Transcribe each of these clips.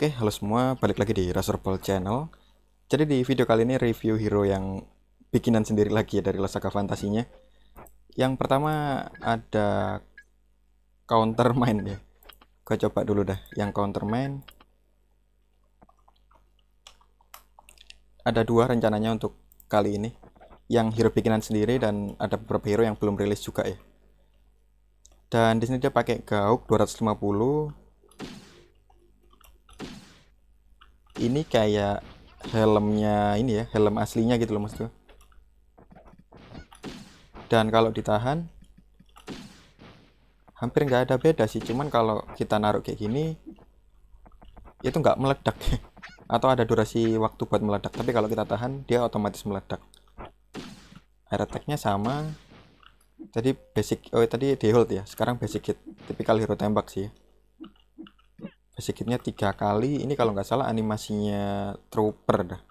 Oke, halo semua, balik lagi di Ball Channel. Jadi di video kali ini review hero yang bikinan sendiri lagi ya dari Losaka Fantasinya. Yang pertama ada counter main ya. Gua coba dulu dah yang counter main. Ada dua rencananya untuk kali ini. Yang hero bikinan sendiri dan ada beberapa hero yang belum rilis juga ya. Dan di sini dia pakai Gauk 250 ini kayak helmnya ini ya helm aslinya gitu loh mas dan kalau ditahan hampir nggak ada beda sih cuman kalau kita naruh kayak gini itu nggak meledak atau ada durasi waktu buat meledak tapi kalau kita tahan dia otomatis meledak air attacknya sama Jadi basic oh tadi di hold ya sekarang basic hit tipikal hero tembak sih basic hitnya tiga kali ini kalau nggak salah animasinya trooper dah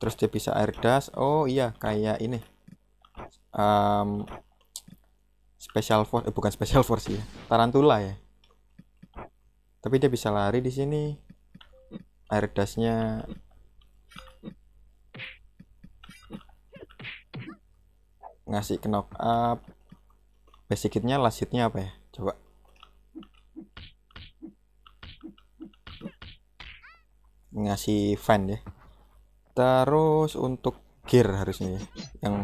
terus dia bisa air dash oh iya kayak ini um, special force eh, bukan special force ya tarantula ya tapi dia bisa lari di sini air dashnya ngasih knock up basic hitnya last hitnya apa ya coba ngasih fan ya terus untuk gear harusnya ya. yang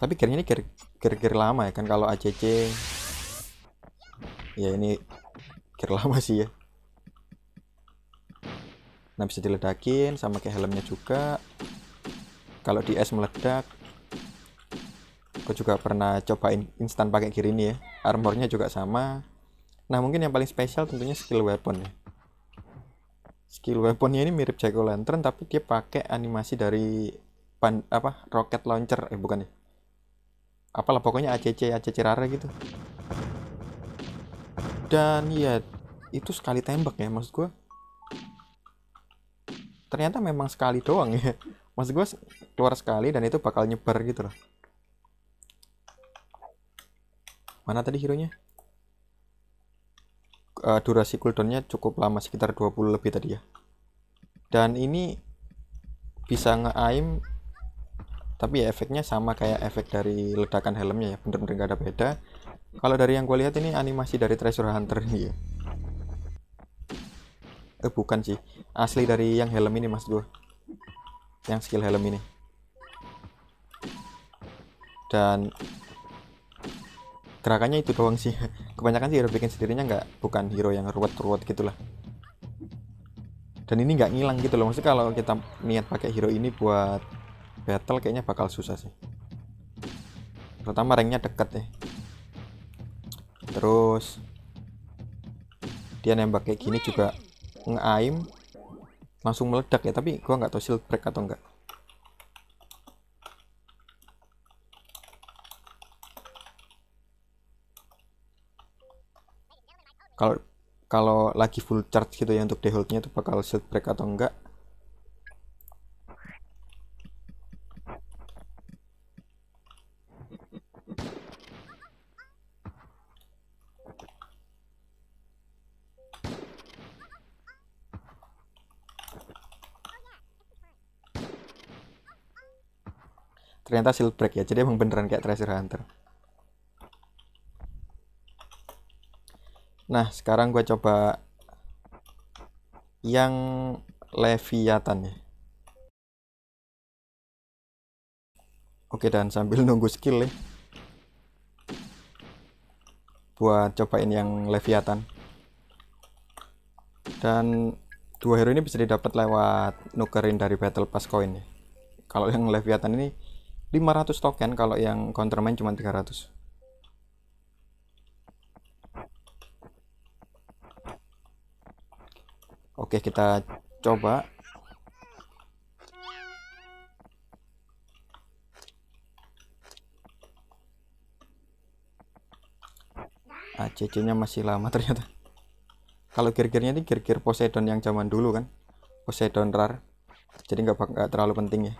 tapi gearnya ini gear gear, gear lama ya kan kalau ACC ya ini gear lama sih ya nah bisa diledakin sama kayak helmnya juga kalau di es meledak aku juga pernah cobain instan pakai gear ini ya armornya juga sama nah mungkin yang paling spesial tentunya skill weapon ya skill weaponnya ini mirip Jack Lantern tapi dia pakai animasi dari pan, apa roket launcher eh bukan ya apalah pokoknya ACC ACC rare gitu dan ya itu sekali tembak ya maksud gue ternyata memang sekali doang ya maksud gue keluar sekali dan itu bakal nyebar gitu loh mana tadi hero nya uh, durasi cooldownnya cukup lama sekitar 20 lebih tadi ya dan ini bisa nge-aim tapi ya efeknya sama kayak efek dari ledakan helmnya ya bener-bener gak ada beda kalau dari yang gue lihat ini animasi dari treasure hunter ini ya eh bukan sih asli dari yang helm ini mas gue yang skill helm ini dan gerakannya itu doang sih kebanyakan sih hero bikin sendirinya nggak bukan hero yang ruwet-ruwet gitulah dan ini nggak ngilang gitu loh maksudnya kalau kita niat pakai hero ini buat battle kayaknya bakal susah sih pertama ranknya deket ya terus dia nembak kayak gini juga nge langsung meledak ya tapi gua nggak tahu shield break atau enggak kalau kalau lagi full charge gitu ya untuk deholdnya itu bakal shield break atau enggak ternyata shield break ya jadi emang beneran kayak treasure hunter Nah, sekarang gue coba yang Leviathan ya. Oke, dan sambil nunggu skill ya. Buat cobain yang Leviathan. Dan dua hero ini bisa didapat lewat nukerin dari Battle Pass coin ya. Kalau yang Leviathan ini 500 token, kalau yang Counterman cuma 300. Oke, kita coba. ACC ah, nya masih lama ternyata. Kalau gear-gearnya ini gear-gear Poseidon yang zaman dulu kan. Poseidon Rar. Jadi nggak nggak terlalu penting ya.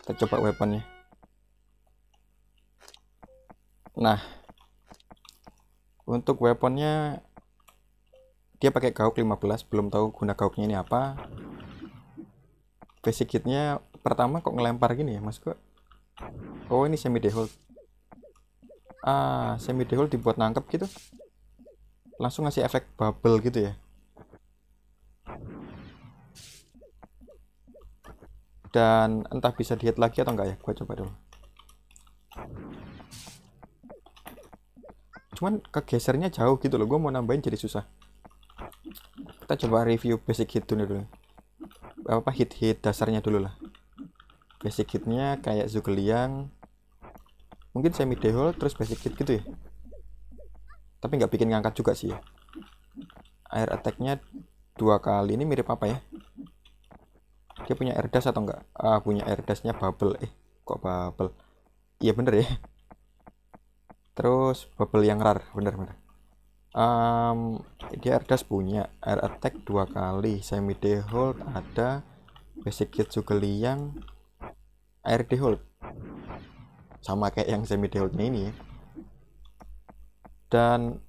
Kita coba weaponnya. Nah, untuk weaponnya dia pakai gauk 15 belum tahu guna gauknya ini apa basic hitnya pertama kok ngelempar gini ya mas kok oh ini semi dehold ah semi dehold dibuat nangkep gitu langsung ngasih efek bubble gitu ya dan entah bisa diet lagi atau enggak ya gua coba dulu cuman kegesernya jauh gitu loh gua mau nambahin jadi susah kita coba review basic hit dulu dulu apa hit hit dasarnya dulu lah basic hitnya kayak Zugeliang mungkin semi dehol terus basic hit gitu ya tapi nggak bikin ngangkat juga sih ya air attacknya dua kali ini mirip apa ya dia punya air dash atau enggak ah punya air dashnya bubble eh kok bubble iya bener ya terus bubble yang rar bener bener um, di Airdas punya air attack dua kali semi de hold ada basic kit liang air de hold sama kayak yang semi de holdnya ini dan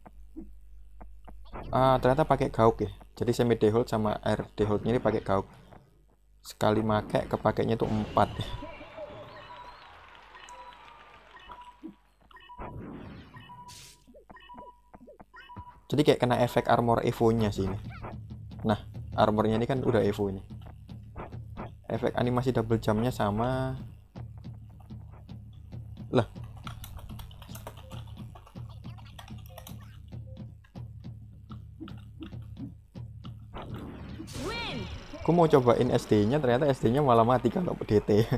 uh, ternyata pakai gauk ya jadi semi de hold sama air de holdnya ini pakai gauk sekali make kepakainya tuh empat ya jadi kayak kena efek armor evo nya sih ini nah armornya ini kan udah evo ini efek animasi double jump-nya sama lah aku mau cobain SD nya ternyata SD nya malah mati kalau DT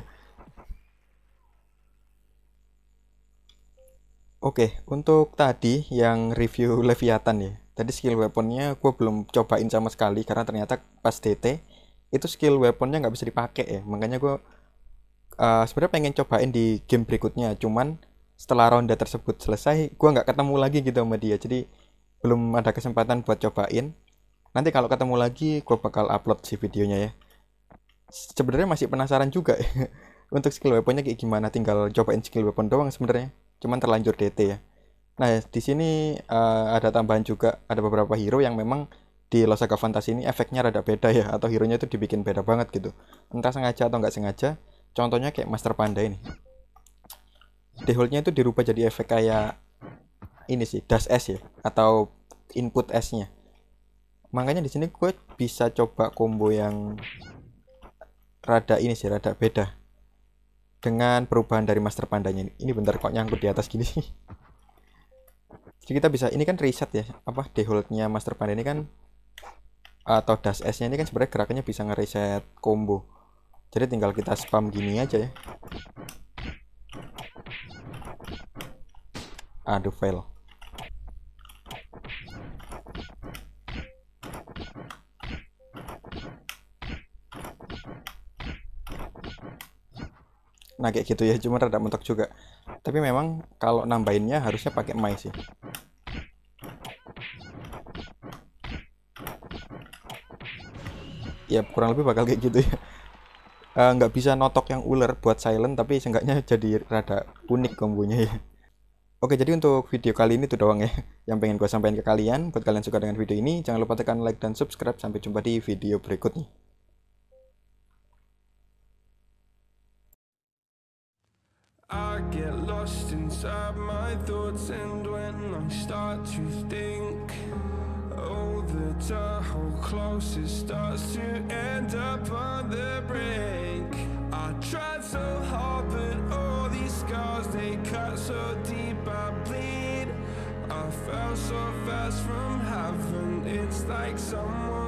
Oke, untuk tadi yang review Leviathan ya. Tadi skill weaponnya gue belum cobain sama sekali karena ternyata pas DT itu skill weaponnya nggak bisa dipakai ya. Makanya gue uh, sebenarnya pengen cobain di game berikutnya. Cuman setelah ronde tersebut selesai, gue nggak ketemu lagi gitu sama dia. Jadi belum ada kesempatan buat cobain. Nanti kalau ketemu lagi, gue bakal upload si videonya ya. Sebenarnya masih penasaran juga ya. untuk skill weaponnya kayak gimana. Tinggal cobain skill weapon doang sebenarnya cuman terlanjur DT ya nah di sini uh, ada tambahan juga ada beberapa hero yang memang di Losaka Fantasy ini efeknya rada beda ya atau hero-nya itu dibikin beda banget gitu entah sengaja atau nggak sengaja contohnya kayak Master Panda ini hold nya itu dirubah jadi efek kayak ini sih dash S ya atau input S nya makanya di sini gue bisa coba combo yang rada ini sih rada beda dengan perubahan dari master pandanya ini. Ini bentar kok nyangkut di atas gini. Jadi kita bisa ini kan reset ya. Apa deholdnya master panda ini kan atau dash S-nya ini kan sebenarnya gerakannya bisa ngereset combo. Jadi tinggal kita spam gini aja ya. Aduh fail. nah kayak gitu ya cuma rada mentok juga tapi memang kalau nambahinnya harusnya pakai mai sih ya kurang lebih bakal kayak gitu ya eh, nggak uh, bisa notok yang ular buat silent tapi seenggaknya jadi rada unik kombonya ya Oke, jadi untuk video kali ini itu doang ya yang pengen gue sampaikan ke kalian. Buat kalian suka dengan video ini, jangan lupa tekan like dan subscribe. Sampai jumpa di video berikutnya. I get lost inside my thoughts And when I start to think Oh, the tunnel closest starts to end up on the brink I tried so hard, but all these scars, they cut so deep I bleed I fell so fast from heaven, it's like someone